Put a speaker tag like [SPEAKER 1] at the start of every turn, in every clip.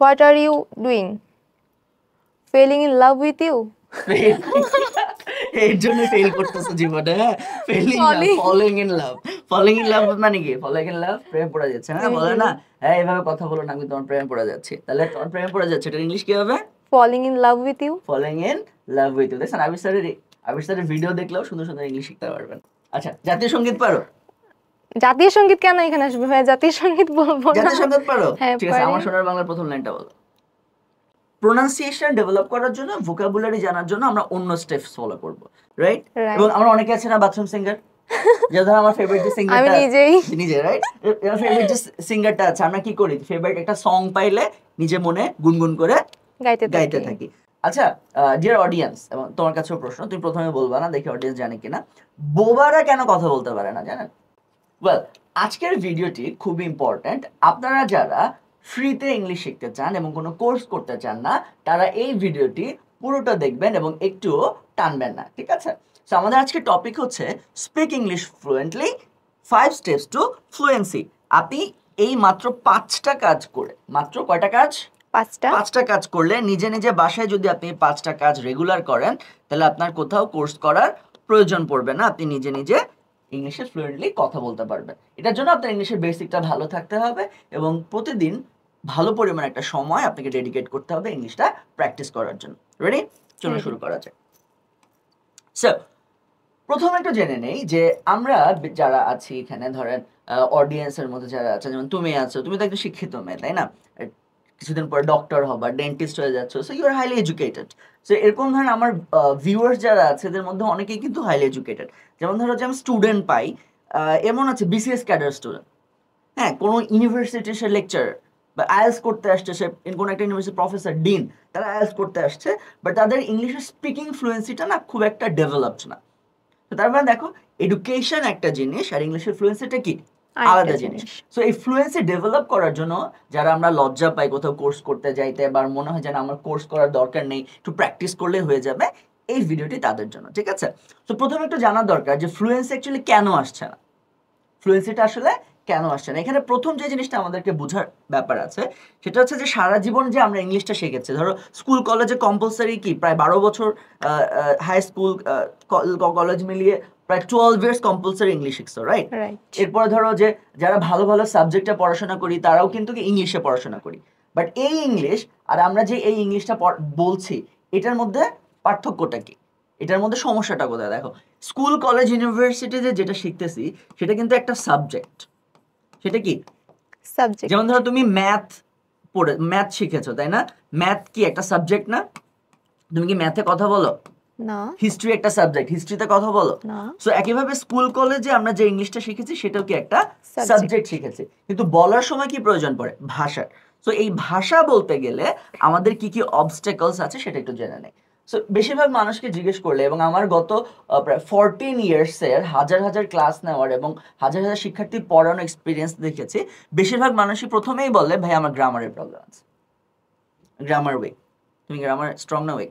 [SPEAKER 1] What are you doing failing in love with you
[SPEAKER 2] এর জন্য fail করতেছো জীবনে হ্যাঁ failing falling in love falling in love মানে কি ফলিং ইন লাভ প্রেমে পড়া যাচ্ছে হ্যাঁ বলে না হ্যাঁ এভাবে কথা বলো না আমি তোমার প্রেম পড়া যাচ্ছে তাহলে তোমার প্রেম পড়া যাচ্ছে এটা ইংলিশ কি হবে falling in love with you falling in love with you দেখছেন আবির স্যারের আবির ভিডিও দেখলেও সুন্দর সুন্দর ইংলিশ শিখতে পারবেন আচ্ছা জাতীয় সঙ্গীত পারো
[SPEAKER 1] জাতীয় সঙ্গীত কেন এখানে আসবে ভাই জাতীয় সঙ্গীত বলবো জাতীয় সঙ্গীত পারো হ্যাঁ, ঠিক আছে আমার
[SPEAKER 2] সোনার বাংলার প্রথম লাইনটা বলো প্রোনাউন্সিয়েশন ডেভেলপ করার জন্য ভোকাবুলারি জানার জন্য আমরা অন্য স্টেপস ফলো করব রাইট এবং আমরা অনেকে আছে না বাথরুম সিঙ্গার যে আমার ফেভারিট যে সিঙ্গারটা আমি নিজেই নিজে রাইট আমার ফেভারিট যে সিঙ্গারটা আছে আমরা কি করি ফেভারিট একটা সং পাইলে নিজে মনে গুনগুন করে গাইতে গাইতে থাকি আচ্ছা ডিয়ার অডিয়েন্স এবং তোমার কাছেও প্রশ্ন তুমি প্রথমে বলবা না দেখি অডিয়েন্স জানে কিনা বোবারা কেন কথা বলতে পারে না জানেন ওয়েল আজকের ভিডিওটি খুব ইম্পর্ট্যান্ট আপনারা যারা ফ্রিতে ইংলিশ শিখতে চান এবং কোনো কোর্স করতে চান না তারা এই ভিডিওটি পুরোটা দেখবেন এবং একটুও টানবেন না ঠিক আছে সো আমাদের আজকে টপিক হচ্ছে speak English fluently five steps to fluency আপনি এই মাত্র পাঁচটা কাজ করে মাত্র কয়টা কাজ পাঁচটা পাঁচটা কাজ করলে নিজে নিজে বাসায় যদি আপনি পাঁচটা কাজ রেগুলার করেন তাহলে আপনার কোথাও কোর্স করার প্রয়োজন পড়বে না আপনি নিজে নিজে ইংলিশে ফ্লুয়েন্টলি কথা বলতে পারবেন এটার জন্য আপনার ইংলিশের বেসিকটা ভালো থাকতে হবে এবং প্রতিদিন ভালো পরিমাণ একটা সময় আপনাকে ডেডিকেট করতে হবে ইংলিশটা প্র্যাকটিস করার জন্য রেডি চলো শুরু করা যায় সো প্রথমে একটু জেনে নেই যে আমরা যারা আছি এখানে ধরেন অডিয়েন্সের মধ্যে যারা আছে যেমন তুমি আছো তুমি তো একটা শিক্ষিত মেয়ে তাই না কিছুদিন পর ডক্টর হবা ডেন্টিস্ট হয়ে যাচ্ছ so you are highly educated so এরকম ধরেন আমার ভিউয়ার্স যারা আছে এদের মধ্যে অনেকেই কিন্তু হাইলি এডুকেটেড যেমন ধরো যে আমি স্টুডেন্ট পাই এমন আছে বিসিএস ক্যাডার স্টুডেন্ট হ্যাঁ কোনো ইউনিভার্সিটির সে লেকচার বা আয়েলস করতে আসছে সে কোনো একটা ইউনিভার্সিটি প্রফেসর ডিন তারা আয়েলস করতে আসছে বাট তাদের ইংলিশের স্পিকিং ফ্লুয়েন্সিটা না খুব একটা ডেভেলপড না তারপরে মানে দেখো এডুকেশন একটা জিনিস আর ইংলিশের ফ্লুয়েন্সিটা কি আলাদা জিনিস সো এই ফ্লুয়েন্সি ডেভেলপ করার জন্য যারা আমরা লজ্জা পাই কোথাও কোর্স করতে যাইতে বা মনে হয় যেন আমার কোর্স করার দরকার নেই একটু প্র্যাকটিস করলে হয়ে যাবে এই ভিডিওটি তাদের জন্য ঠিক আছে তো প্রথমে একটু জানা দরকার যে ফ্লুয়েন্সি অ্যাকচুয়ালি কেন আসছে না ফ্লুয়েন্সিটা আসলে কেন আসছে না এখানে প্রথম যে জিনিসটা আমাদেরকে বোঝার ব্যাপার আছে সেটা হচ্ছে যে সারা জীবন যে আমরা ইংলিশটা শিখেছি ধরো স্কুল কলেজে কম্পালসারি কি প্রায় বারো বছর হাই স্কুল কলেজ মিলিয়ে প্রায় টুয়েলভ ইয়ার্স কম্পালসারি ইংলিশ শিখছো রাইট এরপরে ধরো যে যারা ভালো ভালো সাবজেক্টে পড়াশোনা করি তারাও কিন্তু ইংলিশে পড়াশোনা করি বাট এই ইংলিশ আর আমরা যে এই ইংলিশটা বলছি এটার মধ্যে পার্থক্যটা কি এটার মধ্যে সমস্যাটা কোথায় দেখো স্কুল কলেজ ইউনিভার্সিটি যে যেটা শিখতেছি সেটা কিন্তু একটা সাবজেক্ট সেটা কি সাবজেক্ট যেমন ধরো তুমি ম্যাথ পড়ে ম্যাথ শিখেছো তাই না ম্যাথ কি একটা সাবজেক্ট না তুমি কি ম্যাথে কথা বলো না হিস্ট্রি একটা সাবজেক্ট হিস্ট্রিতে কথা বলো না সো একইভাবে স্কুল কলেজে আমরা যে ইংলিশটা শিখেছি সেটাও কি একটা সাবজেক্ট শিখেছি কিন্তু বলার সময় কি প্রয়োজন পড়ে ভাষার সো এই ভাষা বলতে গেলে আমাদের কি কি অবস্টেকলস আছে সেটা একটু জেনে নেই সো বেশিরভাগ মানুষকে জিজ্ঞেস করলে এবং আমার গত প্রায় ফোরটিন ইয়ার্সের হাজার হাজার ক্লাস নেওয়ার এবং হাজার হাজার শিক্ষার্থী পড়ানো এক্সপিরিয়েন্স দেখেছি বেশিরভাগ মানুষই প্রথমেই বলে ভাই আমার গ্রামারের প্রবলেম আছে গ্রামার উইক তুমি গ্রামার স্ট্রং না উইক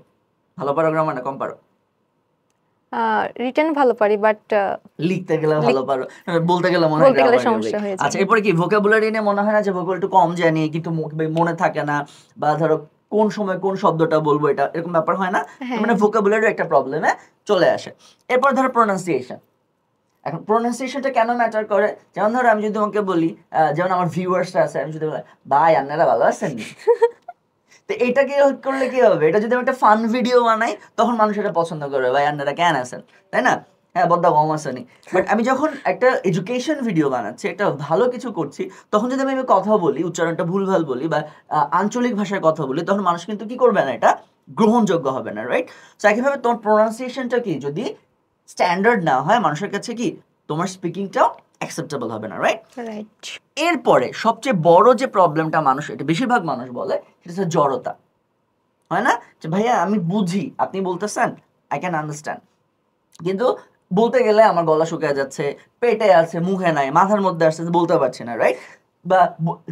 [SPEAKER 2] ভালো পারো গ্রামার না মানে কম পারো
[SPEAKER 1] রিটেন ভালো পারি বাট
[SPEAKER 2] লিখতে গেলে ভালো পারো বলতে গেলে মনে হয় সমস্যা হয়ে আচ্ছা এরপরে কি ভোকাবুলারি নিয়ে মনে হয় না যে ভোকাবুল একটু কম জানি কিন্তু মনে থাকে না বা ধরো কোন সময় কোন শব্দটা বলবো এটা এরকম ব্যাপার হয় না হ্যাঁ। মানে ভোকাবুলারি একটা প্রবলেমে চলে আসে এরপর ধরো প্রোনাউন্সিয়েশন এখন প্রোনাউন্সিয়েশনটা কেন ম্যাটার করে যেমন ধরো আমি যদি তোমাকে বলি যেমন আমার ভিউয়ার্সরা আছে আমি যদি বলি ভাই আপনারা ভালো আছেন তো এটাকে করলে কি হবে এটা যদি আমি একটা ফান ভিডিও বানাই তখন মানুষ এটা পছন্দ করবে ভাই আপনারা কেন আসেন তাই না হ্যাঁ বদ্দা কম আসেনি বাট আমি যখন একটা এডুকেশন ভিডিও বানাচ্ছি একটা ভালো কিছু করছি তখন যদি আমি কথা বলি উচ্চারণটা ভুলভাল বলি বা আঞ্চলিক ভাষায় কথা বলি তখন মানুষ কিন্তু কি করবে না এটা গ্রহণযোগ্য হবে না রাইট তো একইভাবে তোমার প্রোনাউন্সিয়েশনটা কি যদি স্ট্যান্ডার্ড না হয় মানুষের কাছে কি তোমার স্পিকিংটাও অ্যাকসেপ্টেবল হবে না রাইট এরপরে সবচেয়ে বড় যে প্রবলেমটা মানুষ এটা বেশিরভাগ মানুষ বলে সেটা হচ্ছে জড়তা হয় না যে ভাইয়া আমি বুঝি আপনি বলতেছেন আই ক্যান আন্ডারস্ট্যান্ড কিন্তু বলতে গেলে আমার গলা শুকিয়ে যাচ্ছে পেটে আছে মুখে নাই মাথার মধ্যে আসছে বলতে পারছি না রাইট বা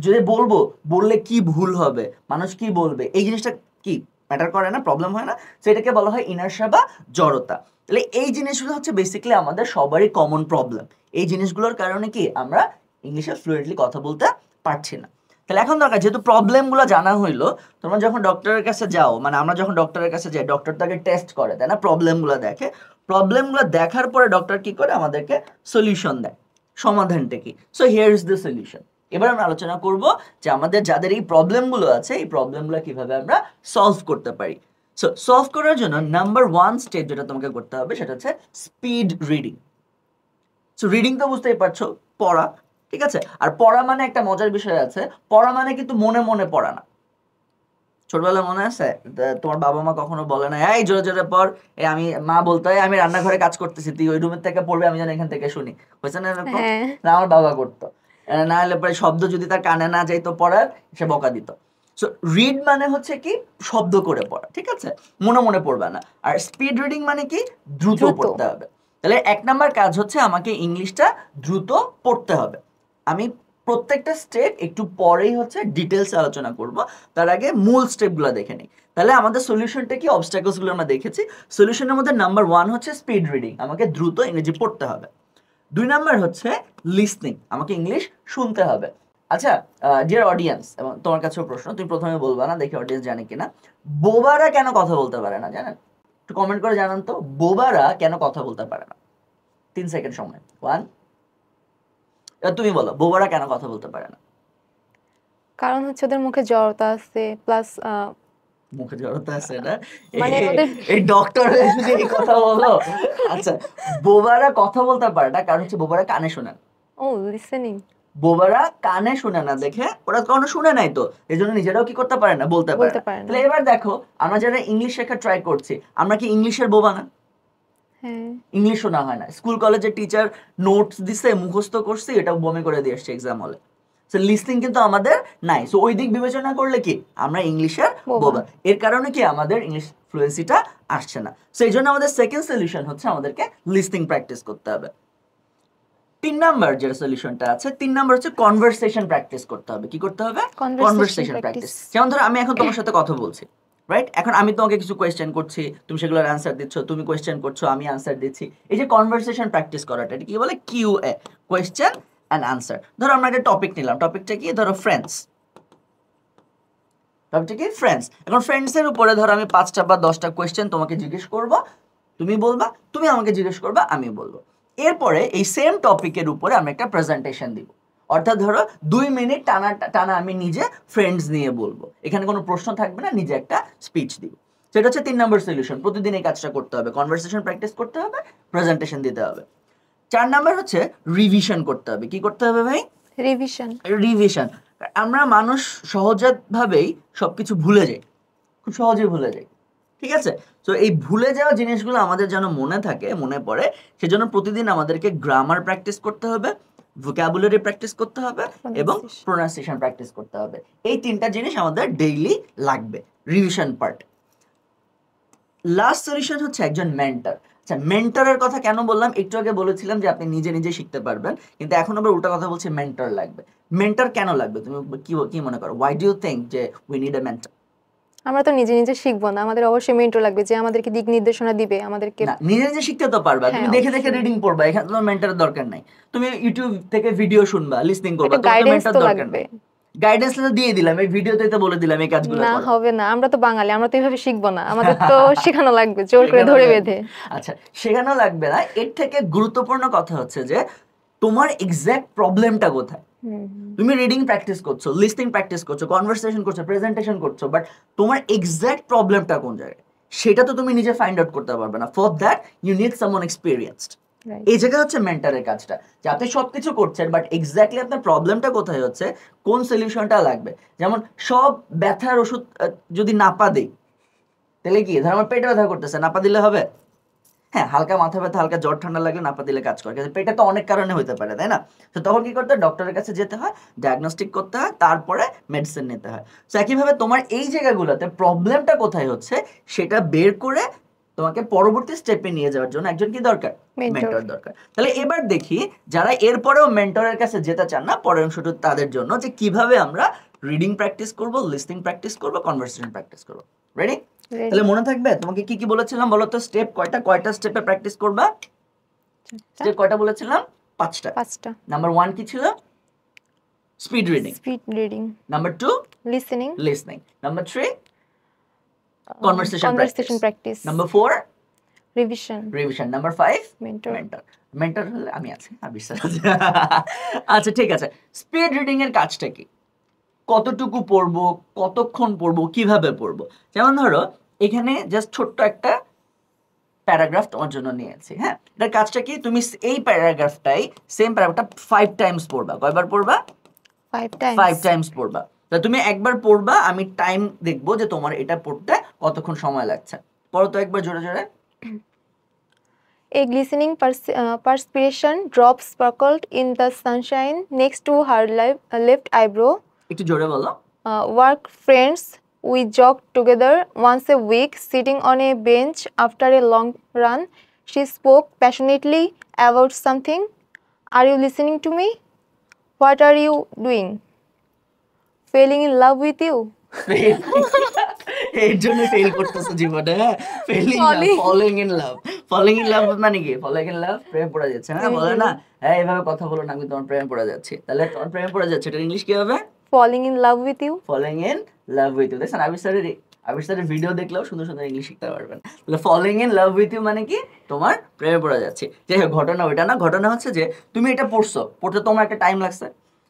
[SPEAKER 2] যদি বলবো বললে কি ভুল হবে মানুষ কি বলবে এই জিনিসটা কি ম্যাটার করে না প্রবলেম হয় না সেটাকে বলা হয় ইনার্শা বা জড়তা তাহলে এই জিনিসগুলো হচ্ছে বেসিক্যালি আমাদের সবারই কমন প্রবলেম এই জিনিসগুলোর কারণে কি আমরা ইংলিশে ফ্লুয়েন্টলি কথা বলতে পারছি না তাহলে এখন দরকার যেহেতু প্রবলেমগুলো জানা হইলো তোমরা যখন ডক্টরের কাছে যাও মানে আমরা যখন ডক্টরের কাছে যাই ডক্টর তাকে টেস্ট করে তাই না প্রবলেমগুলো দেখে প্রবলেমগুলো দেখার পরে ডক্টর কি করে আমাদেরকে সলিউশন দেয় সমাধানটা কি so here is the solution এবার আমরা আলোচনা করব যে আমাদের যাদের এই প্রবলেমগুলো আছে এই প্রবলেমগুলো কিভাবে আমরা সলভ করতে পারি সো সলভ করার জন্য নাম্বার ওয়ান স্টেপ যেটা তোমাকে করতে হবে সেটা হচ্ছে স্পিড রিডিং সো রিডিং তো বুঝতেই পারছো পড়া ঠিক আছে আর পড়া মানে একটা মজার বিষয় আছে পড়া মানে কিন্তু মনে মনে পড়া না ছোটবেলায় মনে আছে তোমার বাবা মা কখনো বলে না এই জোরে জোরে পর এই আমি মা বলতো আমি রান্নাঘরে কাজ করতেছি তুই ওই রুমের থেকে পড়বে আমি যেন এখান থেকে শুনি হয়েছে না হ্যাঁ। আমার বাবা করতো না হলে পরে শব্দ যদি তার কানে না যাইতো পড়ার সে বকা দিত সো রিড মানে হচ্ছে কি শব্দ করে পড়া ঠিক আছে মনে মনে পড়বে না আর স্পিড রিডিং মানে কি দ্রুত পড়তে হবে তাহলে এক নাম্বার কাজ হচ্ছে আমাকে ইংলিশটা দ্রুত পড়তে হবে আমি প্রত্যেকটা স্টেপ একটু পরেই হচ্ছে ডিটেলস আলোচনা করব তার আগে মূল স্টেপগুলো দেখে নিই তাহলে আমাদের সলিউশনটা কি অবস্ট্যাকলসগুলো আমরা দেখেছি সলিউশনের মধ্যে নাম্বার ওয়ান হচ্ছে স্পিড রিডিং আমাকে দ্রুত ইংরেজি পড়তে হবে দুই নাম্বার হচ্ছে লিসনিং আমাকে ইংলিশ শুনতে হবে আচ্ছা ডিয়ার অডিয়েন্স এবং তোমার কাছেও প্রশ্ন তুমি প্রথমে বলবা না দেখি অডিয়েন্স জানে কিনা বোবারা কেন কথা বলতে পারে না জানেন একটু কমেন্ট করে জানান তো বোবারা কেন কথা বলতে পারে না তিন সেকেন্ড সময় ওয়ান তুমি বলো বোবারা কেন কথা বলতে পারে না
[SPEAKER 1] কারণ হচ্ছে ওদের মুখে জড়তা আছে প্লাস
[SPEAKER 2] মুখে জড়তা আছে না এই ডক্টর মানে এই কথা বলো আচ্ছা বোবারা কথা বলতে পারে না কারণ হচ্ছে বোবারা কানে শোনেন
[SPEAKER 1] ও লিসেনিং
[SPEAKER 2] বোবারা কানে শুনে না দেখে ওরা শুনে নাই তো এই জন্য নিজেরাও কি করতে পারে না বলতে পারে তাহলে এবার দেখো আমরা যারা ইংলিশ ট্রাই করছি আমরা কি ইংলিশের বোবা না ইংলিশ হ্যাঁ। শোনা হয় না স্কুল টিচার নোটস দিছে মুখস্থ এটা বমি করে দিয়ে আসছে এক্সাম হলে সো লিসনিং কিন্তু আমাদের নাই সো ওই দিক বিবেচনা করলে কি আমরা ইংলিশের বোবা এর কারণে কি আমাদের ইংলিশ ফ্লুয়েন্সিটা আসছে না সো এই জন্য আমাদের সেকেন্ড সলিউশন হচ্ছে আমাদেরকে লিসনিং প্র্যাকটিস করতে হবে তিন নাম্বার যে সলিউশনটা আছে তিন নাম্বার হচ্ছে কনভারসেশন প্র্যাকটিস করতে হবে কি করতে হবে কনভারসেশন প্র্যাকটিস যেমন ধরো আমি এখন তোমার সাথে কথা বলছি রাইট এখন আমি তোমাকে কিছু কোয়েশ্চেন করছি তুমি সেগুলোর অ্যান্সার দিচ্ছ তুমি কোয়েশ্চেন করছো আমি অ্যান্সার দিচ্ছি এই যে কনভারসেশন প্র্যাকটিস করাটা এটা কি বলে Q A question and answer ধরো আমরা একটা টপিক নিলাম টপিকটা কি ধরো ফ্রেন্ডস টপিকটা কি ফ্রেন্ডস এখন ফ্রেন্ডসের উপরে ধরো আমি পাঁচটা বা দশটা কোয়েশ্চেন তোমাকে জিজ্ঞেস করবো তুমি বলবা তুমি আমাকে জিজ্ঞেস করবা আমি বলবো এরপরে এই সেম টপিকের উপরে আমি একটা প্রেজেন্টেশন দিব অর্থাৎ ধরো দুই মিনিট টানা টানা আমি নিজে ফ্রেন্ডস নিয়ে বলবো এখানে কোনো প্রশ্ন থাকবে না নিজে একটা স্পিচ দিব সেটা হচ্ছে তিন নম্বর সলিউশন প্রতিদিন এই কাজটা করতে হবে কনভারসেশন প্র্যাকটিস করতে হবে প্রেজেন্টেশন দিতে হবে চার নাম্বার হচ্ছে রিভিশন করতে হবে কি করতে হবে ভাই রিভিশন রিভিশন আমরা মানুষ সহজাতভাবেই সবকিছু ভুলে যাই খুব সহজেই ভুলে যাই ঠিক আছে তো এই ভুলে যাওয়া জিনিসগুলো আমাদের যেন মনে থাকে মনে পড়ে সেজন্য প্রতিদিন আমাদেরকে গ্রামার প্র্যাকটিস করতে হবে ভোকাবুলারি প্র্যাকটিস করতে হবে এবং প্রোনাউন্সিয়েশন প্র্যাকটিস করতে হবে এই তিনটা জিনিস আমাদের ডেইলি লাগবে রিভিশন পার্ট লাস্ট সলিউশন হচ্ছে একজন মেন্টর আচ্ছা মেন্টরের কথা কেন বললাম একটু আগে বলেছিলাম যে আপনি নিজে নিজে শিখতে পারবেন কিন্তু এখন আবার উল্টা কথা বলছে মেন্টর লাগবে মেন্টর কেন লাগবে তুমি কি কি মনে করো হোয়াই ডু ইউ থিঙ্ক যে উই নিড এ মেন্টর
[SPEAKER 1] আমরা তো নিজে নিজে শিখবো না আমাদের অবশ্যই মেন্টর লাগবে যে আমাদেরকে দিক নির্দেশনা দিবে আমাদেরকে
[SPEAKER 2] নিজে নিজে শিখতে তো পারবা হ্যাঁ, তুমি দেখে দেখে রিডিং পড়বা এখানে তোমার মেন্টরের দরকার নাই তুমি ইউটিউব থেকে ভিডিও শুনবা লিসনিং করবা তোমার মেন্টর দরকার নাই গাইডেন্স তো দিয়ে দিলাম এই ভিডিওতে তো বলে দিলাম এই কাজগুলো না
[SPEAKER 1] হবে না আমরা তো বাঙালি আমরা তো এইভাবে শিখবো না আমাদের তো শেখানো লাগবে জোর করে ধরে বেঁধে
[SPEAKER 2] আচ্ছা শেখানো লাগবে না এর থেকে গুরুত্বপূর্ণ কথা হচ্ছে যে তোমার এক্সাক্ট প্রবলেমটা কোথায় তুমি রিডিং প্র্যাকটিস করছো লিস্টিং প্র্যাকটিস করছো কনভারসেশন করছো প্রেজেন্টেশন করছো বাট তোমার এক্স্যাক্ট প্রবলেমটা কোন জায়গায় সেটা তো তুমি নিজে ফাইন্ড আউট করতে পারবে না for that you need one experienced এই জায়গায় হচ্ছে মেন্টারের কাজটা যে আপনি সবকিছু করছেন বাট এক্স্যাক্টলি আপনার প্রবলেমটা কোথায় হচ্ছে কোন সলিউশনটা লাগবে যেমন সব ব্যথার ওষুধ যদি নাপা দিই তাহলে কি ধর আমার পেটে ব্যথা করতেছে নাপা দিলে হবে হ্যাঁ হালকা মাথা ব্যথা হালকা জ্বর ঠান্ডা লাগলে নাপা দিলে কাজ করে পেটে তো অনেক কারণে হতে পারে তাই না তো তখন কি করতে হয় ডক্টরের কাছে যেতে হয় ডায়াগনস্টিক করতে হয় তারপরে মেডিসিন নিতে হয় তো একইভাবে তোমার এই জায়গাগুলোতে প্রবলেমটা কোথায় হচ্ছে সেটা বের করে তোমাকে পরবর্তী স্টেপে নিয়ে যাওয়ার জন্য একজন কি দরকার মেন্টর দরকার তাহলে এবার দেখি যারা এরপরেও মেন্টরের কাছে যেতে চান না পরের অংশটু তাদের জন্য যে কিভাবে আমরা রিডিং প্র্যাকটিস করব লিস্টিং প্র্যাকটিস করব কনভারসেশন প্র্যাকটিস করব রেডি তাহলে মনে থাকবে তোমাকে কি কি বলেছিলাম বলো তো স্টেপ কয়টা কয়টা স্টেপে প্র্যাকটিস করবা স্টেপ কয়টা বলেছিলাম পাঁচটা পাঁচটা নাম্বার ওয়ান কি ছিল speed reading
[SPEAKER 1] speed reading number two listening listening
[SPEAKER 2] number 3 conversation conversation practice number four revision revision number five mentor mentor mentor হলে আমি আছি আর বিশ্বাস আছে আচ্ছা ঠিক আছে স্পিড রিডিং এর কাজটা কি কতটুকু পড়বো কতক্ষণ পড়বো কিভাবে পড়বো যেমন ধরো এখানে জাস্ট ছোট্ট একটা প্যারাগ্রাফ তোমার জন্য নিয়েছি হ্যাঁ এটার কাজটা কি তুমি এই প্যারাগ্রাফটাই সেম প্যারাগ্রাফটা ফাইভ টাইমস পড়বা কয়বার পড়বা ফাইভ টাইমস পড়বা তা তুমি একবার পড়বা আমি টাইম দেখব যে তোমার এটা পড়তে কতক্ষণ সময় লাগছে পড়ো তো একবার জোরে জোরে
[SPEAKER 1] A glistening pers uh, perspiration drops sparkled in the sunshine next to her left eyebrow. একটু জোরে বলো. Uh, work friends We jog together once a week, sitting on a bench after a long run. She spoke passionately about something. Are you listening to me? What are you doing? Falling in love with you.
[SPEAKER 2] এর জন্য fail করতেছে জীবনে falling following in love following in love মানে কি following in লাভ প্রেমে পড়া যাচ্ছে না বলে না হ্যাঁ এভাবে কথা বলো না আমি তোমার প্রেম পড়া যাচ্ছে তাহলে তোমার প্রেমে পড়া যাচ্ছে এটা ইংলিশ কি হবে falling in love with you falling in love with you দেখছেন আবির স্যারের আমি সেটা ভিডিও দেখলেও সুন্দর সুন্দর ইংলিশ শিখতে পারবেন তাহলে falling in love with you মানে কি তোমার প্রেমে পড়া যাচ্ছে যাই হোক ঘটনা ওইটা না ঘটনা হচ্ছে যে তুমি এটা পড়ছো পড়তে তোমার একটা টাইম লাগছে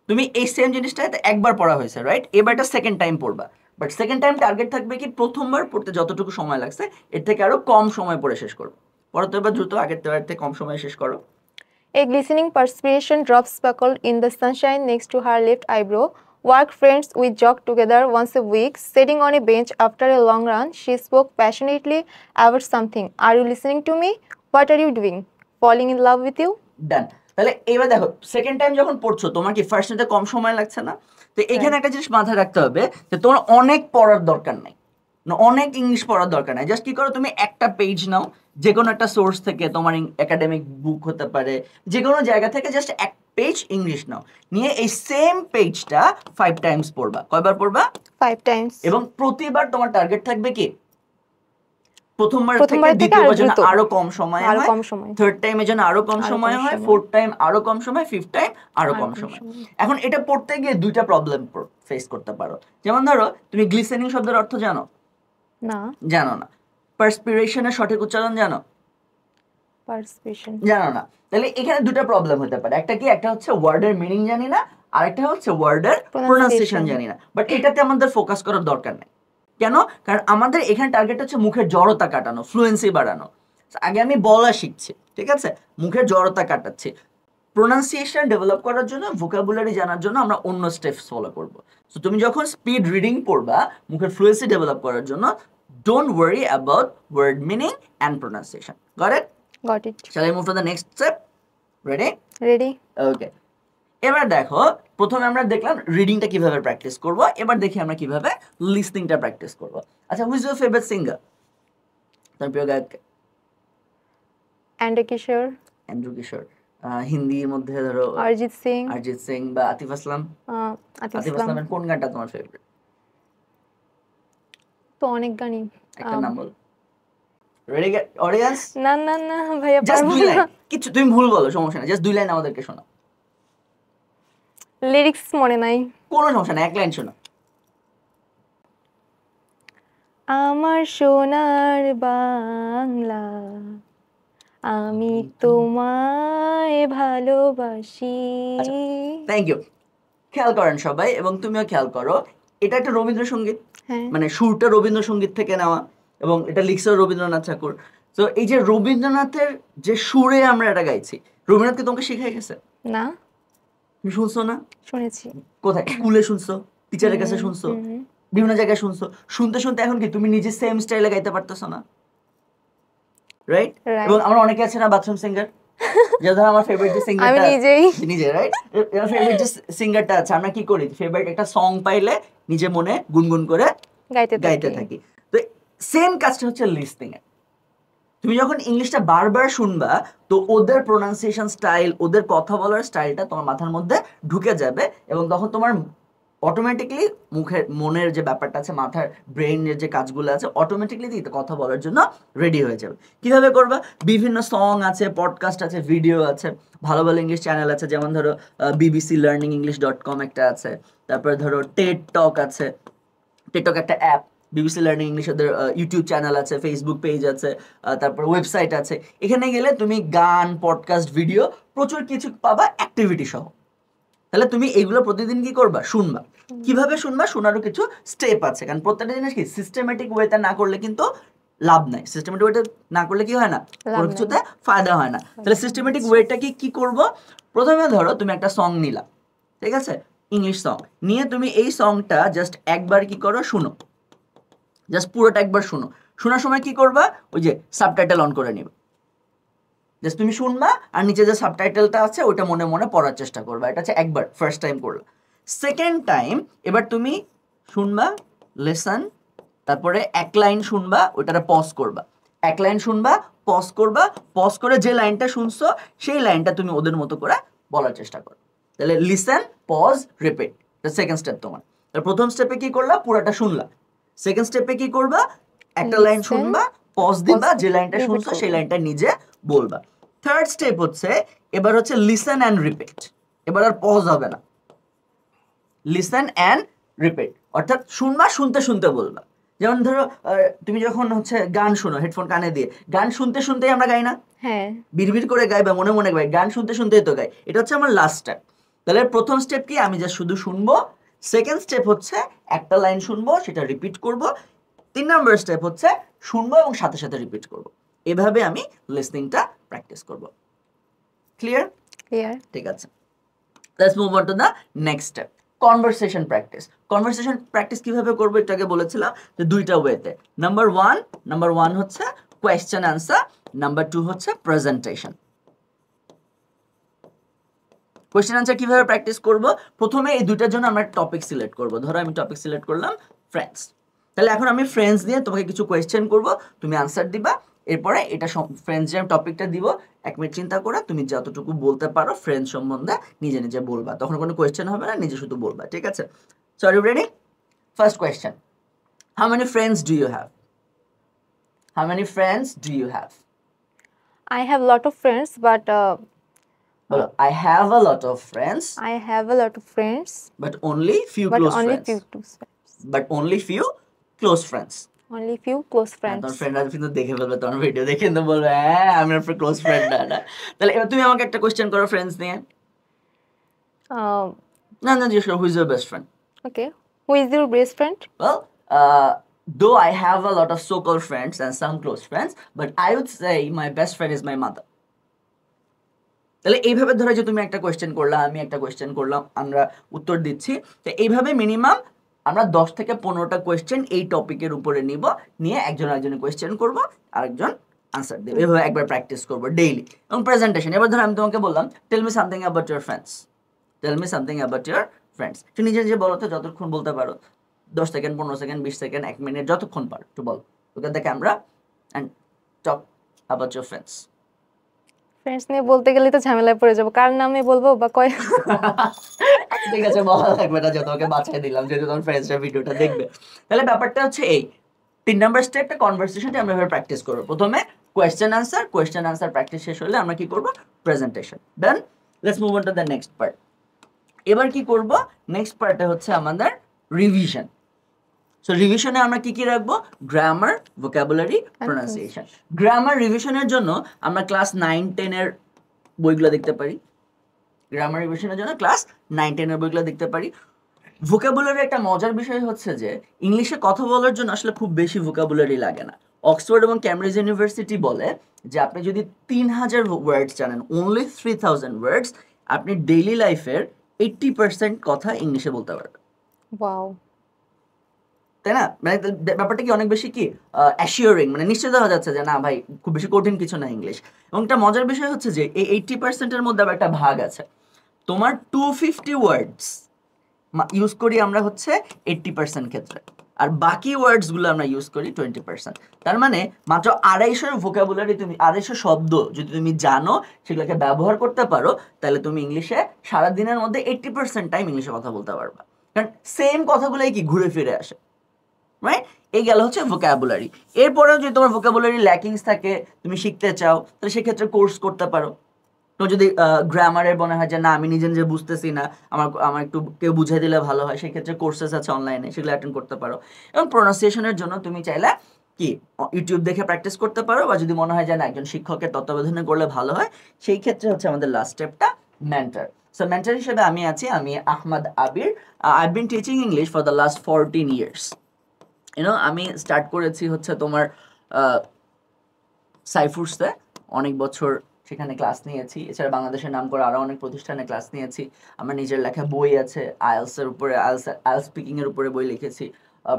[SPEAKER 2] তুমি এই সেম জিনিসটা একবার পড়া হয়েছে রাইট এবার এটা সেকেন্ড টাইম পড়বা বাট সেকেন্ড টাইম টার্গেট থাকবে কি প্রথমবার পড়তে যতটুকু সময় লাগছে এর থেকে আরও কম সময় পড়ে শেষ করবো পড়াতে এবার দ্রুত আগের থেকে কম সময় শেষ করো
[SPEAKER 1] a glistening perspiration drops speckled in the sunshine next to her left eyebrow Work friends, we jog together once a week. Sitting on a bench after a long run, she spoke passionately about something. Are you listening to me? What are you doing? Falling in love with you? Done.
[SPEAKER 2] তাহলে এবার দেখো second time যখন পড়ছো তোমার কি first কম সময় লাগছে না তো এখানে একটা জিনিস মাথায় রাখতে হবে যে তোমার অনেক পড়ার দরকার নাই অনেক ইংলিশ পড়ার দরকার নাই জাস্ট কী করো তুমি একটা পেজ নাও যে কোনো একটা সোর্স থেকে তোমার একাডেমিক বুক হতে পারে যে কোনো জায়গা থেকে জাস্ট এক পেজ ইংলিশ নাও নিয়ে এই সেম পেজটা ফাইভ টাইমস পড়বা কয়বার পড়বা ফাইভ টাইমস এবং প্রতিবার তোমার টার্গেট থাকবে কি প্রথমবার থেকে দ্বিতীয়বার যেন আরো কম সময় হয় থার্ড টাইমে যেন আরো কম সময় হয় ফোর্থ টাইম আরো কম সময় ফিফথ টাইম আরো কম সময় এখন এটা পড়তে গিয়ে দুইটা প্রবলেম ফেস করতে পারো যেমন ধরো তুমি গ্লিসেনিং শব্দের অর্থ জানো না জানো না পারস্পিরেশনের সঠিক উচ্চারণ জানো পারস্পিরেশন জানো না তাহলে এখানে দুটো প্রবলেম হতে পারে একটা কি একটা হচ্ছে ওয়ার্ডের মিনিং জানি না আরেকটা হচ্ছে ওয়ার্ডের প্রোনাউন্সিয়েশন জানি না বাট এটাতে আমাদের ফোকাস করার দরকার নাই কেন কারণ আমাদের এখানে টার্গেট হচ্ছে মুখের জড়তা কাটানো ফ্লুয়েন্সি বাড়ানো আগে আমি বলা শিখছি ঠিক আছে মুখের জড়তা কাটাচ্ছি প্রোনাউন্সিয়েশন ডেভেলপ করার জন্য ভোকাবুলারি জানার জন্য আমরা অন্য স্টেপস ফলো করব তো তুমি যখন স্পিড রিডিং পড়বা মুখের ফ্লুয়েন্সি ডেভেলপ করার জন্য don't worry about word meaning and pronunciation. Got it? Got it. Shall I move to the next step? Ready? Ready. Okay. এবার দেখো প্রথমে আমরা দেখলাম রিডিংটা কিভাবে প্র্যাকটিস করব এবার দেখি আমরা কিভাবে লিসনিংটা প্র্যাকটিস করব আচ্ছা হুইজ ইউর ফেভারিট সিঙ্গার তোমার প্রিয় গায়ক
[SPEAKER 1] অ্যান্ড্রু কিশোর
[SPEAKER 2] অ্যান্ড্রু কিশোর হিন্দির মধ্যে ধরো অরিজিৎ সিং অরিজিৎ সিং বা আতিফ আসলাম আতিফ আসলাম কোন গানটা তোমার ফেভারিট অনেক গানই ভাইয়া
[SPEAKER 1] না
[SPEAKER 2] কিছু তুমি ভুল বলো সমস্যা লাইন আমাদেরকে
[SPEAKER 1] মনে নাই সমস্যা এক লাইন আমার সোনার বাংলা আমি তোমায় ভালোবাসি
[SPEAKER 2] থ্যাংক আচ্ছা, ইউ খেয়াল করেন সবাই এবং তুমিও খেয়াল করো এটা একটা রবীন্দ্রসঙ্গীত হ্যাঁ। মানে সুরটা রবীন্দ্রসঙ্গীত থেকে নেওয়া এবং এটা লিখছে রবীন্দ্রনাথ ঠাকুর তো এই যে রবীন্দ্রনাথের যে সুরে আমরা এটা গাইছি রবীন্দ্রনাথকে তোমাকে শিখাই গেছে না শুনছো না শুনেছি কোথায় স্কুলে শুনছো টিচারের কাছে শুনছো বিভিন্ন জায়গায় শুনছো শুনতে শুনতে এখন কি তুমি নিজে সেম স্টাইলে গাইতে পারতেছো না রাইট এবং আমার অনেকে আছে না বাথরুম সিঙ্গার আমার ফেভারিট সিঙ্গার আমি নিজেই নিজে রাইট ফেভারিট যে সিঙ্গারটা আছে আমরা কি করি ফেভারিট একটা সং পাইলে নিজে মনে গুনগুন করে গাইতে থাকি তো সেম কাজটা হচ্ছে লিস্টিং এ তুমি যখন ইংলিশটা বারবার শুনবা তো ওদের প্রোনাউন্সিয়েশন স্টাইল ওদের কথা বলার স্টাইলটা তোমার মাথার মধ্যে ঢুকে যাবে এবং তখন তোমার অটোমেটিকলি মুখের মনের যে ব্যাপারটা আছে মাথার ব্রেনের যে কাজগুলো আছে অটোমেটিকলি দিতে কথা বলার জন্য রেডি হয়ে যাবে কিভাবে করবা বিভিন্ন সং আছে পডকাস্ট আছে ভিডিও আছে ভালো ভালো ইংলিশ চ্যানেল আছে যেমন ধরো BBC learning English dot com একটা আছে তারপরে ধরো টেট টক আছে টেট টক একটা অ্যাপ বিবিসি লার্নিং ইংলিশ ওদের ইউটিউব চ্যানেল আছে ফেসবুক পেজ আছে তারপর ওয়েবসাইট আছে এখানে গেলে তুমি গান পডকাস্ট ভিডিও প্রচুর কিছু পাবা অ্যাক্টিভিটি সহ তাহলে তুমি এইগুলো প্রতিদিন কি করবা শুনবা কিভাবে শুনবা শোনারও কিছু স্টেপ আছে কারণ প্রত্যেকটা জিনিস কি সিস্টেমেটিক ওয়েতে না করলে কিন্তু লাভ নাই সিস্টেমেটিক ওয়েটা না করলে কি হয় না কোনো কিছুতে ফায়দা হয় না তাহলে সিস্টেমেটিক ওয়েটা কি কি করব প্রথমে ধরো তুমি একটা সং নিলা ঠিক আছে ইংলিশ সং নিয়ে তুমি এই সংটা জাস্ট একবার কি করো শুনো জাস্ট পুরোটা একবার শুনো শোনার সময় কি করবা ওই যে সাবটাইটেল অন করে নেবে জাস্ট তুমি শুনবা আর নিচে যে সাবটাইটেলটা আছে ওটা মনে মনে পড়ার চেষ্টা করবা এটা হচ্ছে একবার ফার্স্ট টাইম করলা সেকেন্ড টাইম এবার তুমি শুনবা লেসন তারপরে এক লাইন শুনবা ওইটা পজ করবা এক লাইন শুনবা পজ করবা পজ করে যে লাইনটা শুনছো সেই লাইনটা তুমি ওদের মতো করে বলার চেষ্টা করো তাহলে listen pause repeat second step তোমার তাহলে প্রথম স্টেপে কি করলা পুরাটা শুনলা সেকেন্ড স্টেপে কি করবা একটা লাইন শুনবা পজ দিবা যে লাইনটা শুনছো সেই লাইনটা নিজে বলবা থার্ড স্টেপ হচ্ছে এবার হচ্ছে লিসেন অ্যান্ড রিপিট এবার আর পজ হবে না লিসেন অ্যান্ড রিপিট অর্থাৎ শুনবা শুনতে শুনতে বলবা যেমন ধরো তুমি যখন হচ্ছে গান শোনো হেডফোন কানে দিয়ে গান শুনতে শুনতেই আমরা গাই না হ্যাঁ বিড়বিড় করে গাই বা মনে মনে গাই গান শুনতে শুনতেই তো গাই এটা হচ্ছে আমার লাস্ট স্টেপ তাহলে প্রথম স্টেপ কি আমি যা শুধু শুনবো সেকেন্ড স্টেপ হচ্ছে একটা লাইন শুনবো সেটা রিপিট করব তিন নম্বর স্টেপ হচ্ছে শুনবো এবং সাথে সাথে রিপিট করব এভাবে আমি লিসনিংটা প্র্যাকটিস করব ক্লিয়ার ক্লিয়ার ঠিক আছে let's move on to the next step conversation practice conversation practice কিভাবে করবো এটাকে বলেছিলাম যে দুইটা ওয়েতে নাম্বার ওয়ান নাম্বার ওয়ান হচ্ছে কোয়েশ্চেন অ্যান্সার নাম্বার টু হচ্ছে প্রেজেন্টেশন কোয়েশ্চেন আনসার কীভাবে প্র্যাকটিস করব প্রথমে এই দুইটার জন্য আমরা টপিক সিলেক্ট করব ধরো আমি টপিক সিলেক্ট করলাম ফ্রেন্ডস তাহলে এখন আমি ফ্রেন্ডস দিয়ে তোমাকে কিছু কোয়েশ্চেন করব তুমি আনসার দিবা এরপরে এটা ফ্রেন্ডস যে আমি টপিকটা দিব এক মিনিট চিন্তা করে তুমি যতটুকু বলতে পারো ফ্রেন্ডস সম্বন্ধে নিজে নিজে বলবা তখন কোনো কোয়েশ্চেন হবে না নিজে শুধু বলবা ঠিক আছে sorry ready first question how many friends do you have how many friends do you have
[SPEAKER 1] I have lot of friends but
[SPEAKER 2] Uh, I have a lot of friends.
[SPEAKER 1] I have a lot of friends.
[SPEAKER 2] But only few but close only friends. Few
[SPEAKER 1] close friends.
[SPEAKER 2] But only few close friends.
[SPEAKER 1] Only few close friends তোমার
[SPEAKER 2] ফ্রেন্ডরা কিন্তু দেখে ফেলবে তোমার video দেখে কিন্তু বলবে হ্যাঁ আমি আপনার ক্লোজ ফ্রেন্ড না তাহলে এবার তুমি আমাকে একটা কোশ্চেন করো ফ্রেন্ডস নিয়ে না না জিজ্ঞেস করো who is your best friend
[SPEAKER 1] okay who is your best friend
[SPEAKER 2] well though I have a lot of so call friends and some close friends but I would say my best friend is my mother তাহলে এইভাবে ধরো যে তুমি একটা question করলাম আমি একটা question করলাম আমরা উত্তর দিচ্ছি তো এইভাবে মিনিমাম আমরা দশ থেকে পনেরোটা কোয়েশ্চেন এই টপিকের উপরে নিব নিয়ে একজন একজনে কোয়েশ্চেন করব আরেকজন আনসার দেবো এভাবে একবার প্র্যাকটিস করবো ডেইলি এবং প্রেজেন্টেশন এবার ধরো আমি তোমাকে বললাম tell me something about your friends tell me me something about your friends তো নিজে নিজে বলো তো যতক্ষণ বলতে পারো দশ সেকেন্ড পনেরো সেকেন্ড বিশ সেকেন্ড এক মিনিট যতক্ষণ পারো একটু বলো ওখান থেকে আমরা and talk about your friends
[SPEAKER 1] friends নিয়ে বলতে গেলে তো ঝামেলায় পড়ে যাবো কার নামে বলবো বা কয়
[SPEAKER 2] ঠিক আছে ভালো লাগবে না যে তোমাকে বাঁচিয়ে দিলাম যেহেতু তোমার ফ্রেন্ডসরা ভিডিওটা দেখবে তাহলে ব্যাপারটা হচ্ছে এই তিন নাম্বার স্টেপটা কনভারসেশনটা আমরা এভাবে প্র্যাকটিস করবো প্রথমে question answer question answer practice শেষ হলে আমরা কি করবো presentation then let's move on to the next part এবার কি করবো নেক্সট পার্টে হচ্ছে আমাদের রিভিশন সো রিভিশনে আমরা কি কি রাখবো গ্রামার ভোকাবুলারি প্রোনাউন্সিয়েশন গ্রামার রিভিশনের জন্য আমরা ক্লাস নাইন টেনের বইগুলো দেখতে পারি গ্রামার রিভিশনের জন্য ক্লাস নাইন টেনের বইগুলো দেখতে পারি ভোকাবুলারি একটা মজার বিষয় হচ্ছে যে ইংলিশে কথা বলার জন্য আসলে খুব বেশি ভোকাবুলারি লাগে না অক্সফোর্ড এবং ক্যামব্রিজ ইউনিভার্সিটি বলে যে আপনি যদি তিন হাজার ওয়ার্ডস জানেন অনলি থ্রি থাউজেন্ড ওয়ার্ডস আপনি ডেইলি লাইফের এইট্টি পার্সেন্ট কথা ইংলিশে বলতে পারবেন তাই না মানে ব্যাপারটা কি অনেক বেশি কি অ্যাসিওরিং মানে নিশ্চিত হওয়া যাচ্ছে যে না ভাই খুব বেশি কঠিন কিছু না ইংলিশ এবং একটা মজার বিষয় হচ্ছে যে এই এইটটি পার্সেন্টের মধ্যে আবার একটা ভাগ আছে তোমার টু ফিফটি ওয়ার্ডস ইউজ করি আমরা হচ্ছে এইট্টি পার্সেন্ট ক্ষেত্রে আর বাকি ওয়ার্ডসগুলো আমরা ইউজ করি টোয়েন্টি পার্সেন্ট তার মানে মাত্র আড়াইশোর ভোকাবুলারি তুমি আড়াইশো শব্দ যদি তুমি জানো সেগুলোকে ব্যবহার করতে পারো তাহলে তুমি ইংলিশে সারাদিনের মধ্যে এইট্টি পার্সেন্ট টাইম ইংলিশে কথা বলতে পারবা কারণ সেম কথাগুলোই কি ঘুরে ফিরে আসে রাইট এই গেল হচ্ছে ভোকাবুলারি এরপরেও যদি তোমার ভোকাবুলারি ল্যাকিংস থাকে তুমি শিখতে চাও তাহলে সেক্ষেত্রে কোর্স করতে পারো তো যদি গ্রামারের মনে হয় যে না আমি নিজে নিজে বুঝতেছি না আমার আমার একটু কেউ বুঝে দিলে ভালো হয় সেক্ষেত্রে কোর্সেস আছে অনলাইনে সেগুলো অ্যাটেন্ড করতে পারো এবং প্রোনাউন্সিয়েশনের জন্য তুমি চাইলে কি ইউটিউব দেখে প্র্যাকটিস করতে পারো বা যদি মনে হয় যে না একজন শিক্ষকের তত্ত্বাবধানে করলে ভালো হয় সেই ক্ষেত্রে হচ্ছে আমাদের লাস্ট স্টেপটা মেন্টার সো মেন্টার হিসেবে আমি আছি আমি Ahmad Abir I been teaching English for the last fourteen years you know আমি স্টার্ট করেছি হচ্ছে তোমার সাইফুর্সে অনেক বছর সেখানে ক্লাস নিয়েছি এছাড়া বাংলাদেশের নাম করে আরও অনেক প্রতিষ্ঠানে ক্লাস নিয়েছি আমার নিজের লেখা বই আছে আয়েলসের উপরে আয়েলস আয়েলস স্পিকিংয়ের উপরে বই লিখেছি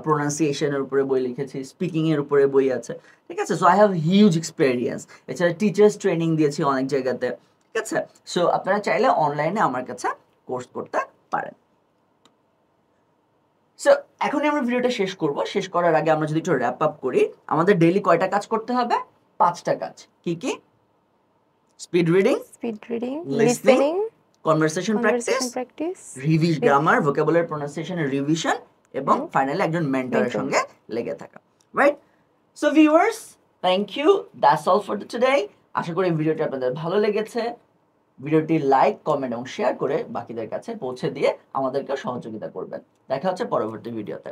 [SPEAKER 2] প্রোনাউন্সিয়েশনের উপরে বই লিখেছি স্পিকিংয়ের উপরে বই আছে ঠিক আছে so I have huge experience এছাড়া টিচার্স ট্রেনিং দিয়েছি অনেক জায়গাতে ঠিক আছে সো আপনারা চাইলে অনলাইনে আমার কাছে কোর্স করতে পারেন সো এখনই আমরা ভিডিওটা শেষ করব শেষ করার আগে আমরা যদি একটু র্যাপ আপ করি আমাদের ডেইলি কয়টা কাজ করতে হবে পাঁচটা কাজ কি কি speed reading
[SPEAKER 1] speed reading listening conversation practice revise grammar
[SPEAKER 2] vocabulary pronunciation revision এবং ফাইনালি একজন মেন্টরের সঙ্গে লেগে থাকা right so viewers thank you that's all for today আশা করি ভিডিওটা আপনাদের ভালো লেগেছে ভিডিওটি লাইক কমেন্ট এবং শেয়ার করে বাকিদের কাছে পৌঁছে দিয়ে আমাদেরকে সহযোগিতা করবেন দেখা হচ্ছে পরবর্তী ভিডিওতে